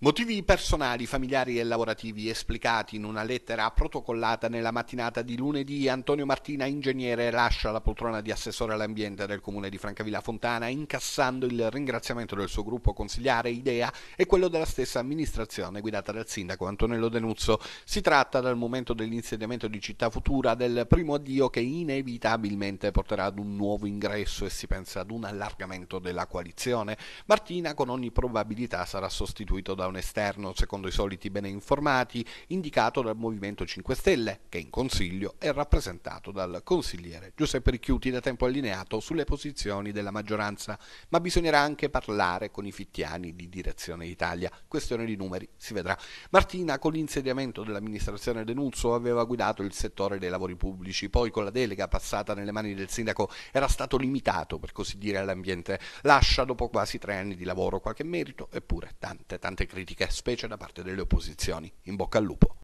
Motivi personali, familiari e lavorativi esplicati in una lettera protocollata nella mattinata di lunedì, Antonio Martina, ingegnere, lascia la poltrona di assessore all'ambiente del comune di Francavilla Fontana, incassando il ringraziamento del suo gruppo consigliare Idea e quello della stessa amministrazione guidata dal sindaco Antonello Denuzzo. Si tratta dal momento dell'insediamento di Città Futura del primo addio che inevitabilmente porterà ad un nuovo ingresso e si pensa ad un allargamento della coalizione. Martina con ogni probabilità sarà sostituito da un esterno secondo i soliti bene informati, indicato dal Movimento 5 Stelle, che in Consiglio è rappresentato dal consigliere Giuseppe Ricchiuti, da tempo allineato sulle posizioni della maggioranza. Ma bisognerà anche parlare con i fittiani di Direzione Italia. Questione di numeri, si vedrà. Martina, con l'insediamento dell'amministrazione Denuzzo, aveva guidato il settore dei lavori pubblici, poi con la delega passata nelle mani del sindaco era stato limitato, per così dire, all'ambiente. Lascia dopo quasi tre anni di lavoro qualche merito, eppure tante, tante critiche critiche, specie da parte delle opposizioni. In bocca al lupo.